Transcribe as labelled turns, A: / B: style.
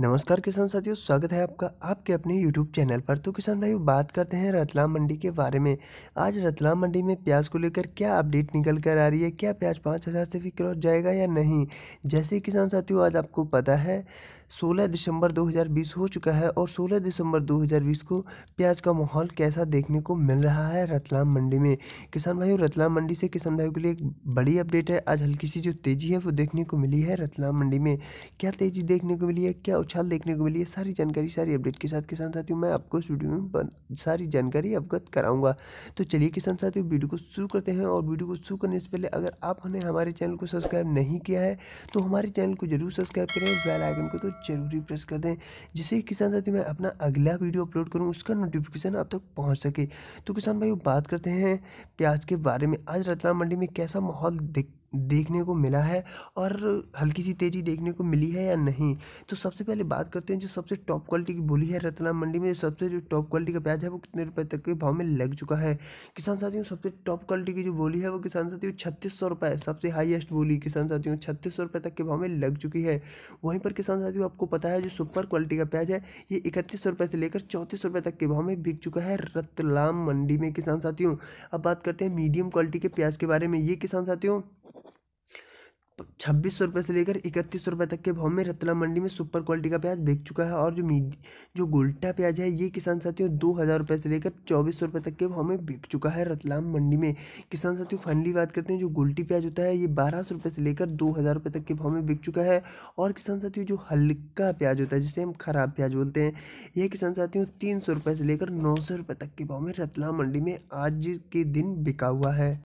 A: नमस्कार किसान साथियों स्वागत है आपका आपके अपने YouTube चैनल पर तो किसान भाई बात करते हैं रतलाम मंडी के बारे में आज रतलाम मंडी में प्याज को लेकर क्या अपडेट निकल कर आ रही है क्या प्याज पाँच हज़ार से भी क्रॉस जाएगा या नहीं जैसे किसान साथियों आज आपको पता है 16 दिसंबर 2020 हो चुका है और 16 दिसंबर 2020 को प्याज का माहौल कैसा देखने को मिल रहा है रतलाम मंडी में किसान भाइयों रतलाम मंडी से किसान भाइयों के लिए एक बड़ी अपडेट है आज हल्की सी जो तेज़ी है वो देखने को मिली है रतलाम मंडी में क्या तेज़ी देखने को मिली है क्या उछाल देखने को मिली है सारी जानकारी सारी अपडेट के साथ किसान साथियों मैं आपको इस वीडियो में सारी जानकारी अवगत कराऊँगा तो चलिए किसान साथियों वीडियो को शुरू करते हैं और वीडियो को शुरू करने से पहले अगर आपने हमारे चैनल को सब्सक्राइब नहीं किया है तो हमारे चैनल को जरूर सब्सक्राइब करें बेल आइकन को तो जरूर प्रेस कर दें जिससे किसान साथी मैं अपना अगला वीडियो अपलोड करूँ उसका नोटिफिकेशन आप तक पहुँच सके तो किसान भाई बात करते हैं प्याज के बारे में आज रतलाम मंडी में कैसा माहौल दिख देखने को मिला है और हल्की सी तेज़ी देखने को मिली है या नहीं तो सबसे पहले बात करते हैं जो सबसे टॉप क्वालिटी की बोली है रतलाम मंडी में सबसे जो टॉप क्वालिटी का प्याज है वो कितने रुपए तक के भाव में लग चुका है किसान साथियों सबसे टॉप क्वालिटी की जो बोली है वो किसान साथियों छत्तीस सौ रुपये सबसे हाईएस्ट बोली किसान साथियों छत्तीस सौ रुपये तक के भाव में लग चुकी है वहीं पर किसान साथियों आपको पता है जो सुपर क्वालिटी का प्याज है ये इकतीस सौ रुपये से लेकर चौंतीस सौ रुपये तक के भाव में बिक चुका है रतलाम मंडी में किसान साथियों अब बात करते हैं मीडियम क्वालिटी के प्याज के बारे में ये किसान साथियों छब्बीस सौ से लेकर इकतीस सौ तक के भाव में रतलाम मंडी में सुपर क्वालिटी का प्याज बिक चुका है और जो मीड जो गोल्टा प्याज है ये किसान साथियों दो हज़ार रुपये से लेकर चौबीस सौ तक के भाव में बिक चुका है रतलाम मंडी में किसान साथियों फाइनली बात करते हैं जो गोल्टी प्याज होता है ये बारह सौ से लेकर दो हज़ार तक के भाव में बिक चुका है और किसान साथियों जो हल्का प्याज होता है जिसे हम खराब प्याज बोलते हैं यह किसान साथियों तीन सौ से लेकर नौ सौ तक के भाव में रतलाम मंडी में आज के दिन बिका हुआ है